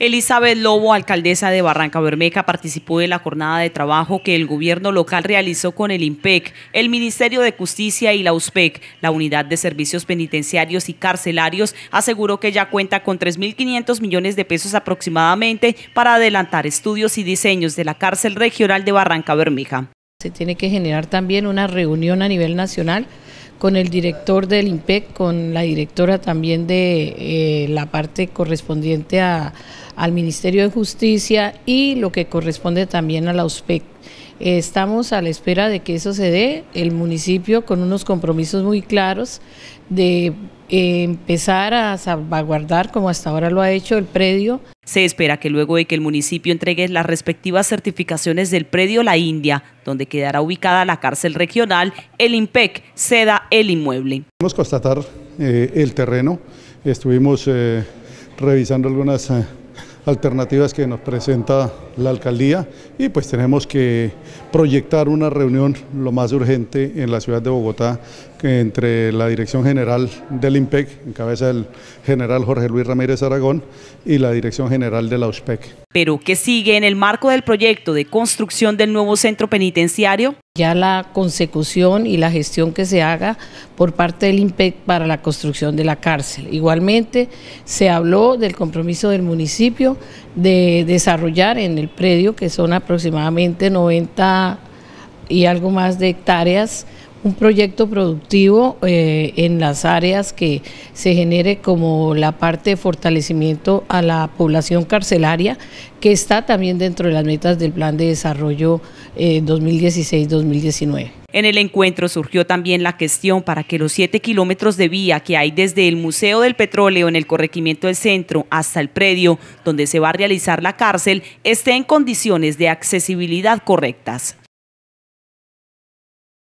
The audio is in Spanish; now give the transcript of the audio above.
Elizabeth Lobo, alcaldesa de Barranca Bermeja, participó de la jornada de trabajo que el gobierno local realizó con el IMPEC, el Ministerio de Justicia y la USPEC. La Unidad de Servicios Penitenciarios y Carcelarios aseguró que ya cuenta con 3.500 millones de pesos aproximadamente para adelantar estudios y diseños de la cárcel regional de Barranca Bermeja. Se tiene que generar también una reunión a nivel nacional con el director del IMPEC, con la directora también de eh, la parte correspondiente a, al Ministerio de Justicia y lo que corresponde también a la USPEC. Eh, estamos a la espera de que eso se dé, el municipio con unos compromisos muy claros de eh, empezar a salvaguardar, como hasta ahora lo ha hecho, el predio. Se espera que luego de que el municipio entregue las respectivas certificaciones del predio La India, donde quedará ubicada la cárcel regional, el IMPEC ceda el inmueble. Podemos constatar eh, el terreno, estuvimos revisando algunas alternativas que nos presenta la alcaldía y pues tenemos que proyectar una reunión lo más urgente en la ciudad de Bogotá entre la Dirección General del IMPEC, en cabeza del general Jorge Luis Ramírez Aragón, y la Dirección General de la USPEC. Pero ¿qué sigue en el marco del proyecto de construcción del nuevo centro penitenciario? ya la consecución y la gestión que se haga por parte del IMPEC para la construcción de la cárcel. Igualmente, se habló del compromiso del municipio de desarrollar en el predio, que son aproximadamente 90 y algo más de hectáreas, un proyecto productivo eh, en las áreas que se genere como la parte de fortalecimiento a la población carcelaria, que está también dentro de las metas del Plan de Desarrollo 2016-2019. Eh, en el encuentro surgió también la cuestión para que los siete kilómetros de vía que hay desde el Museo del Petróleo en el corregimiento del centro hasta el predio donde se va a realizar la cárcel esté en condiciones de accesibilidad correctas.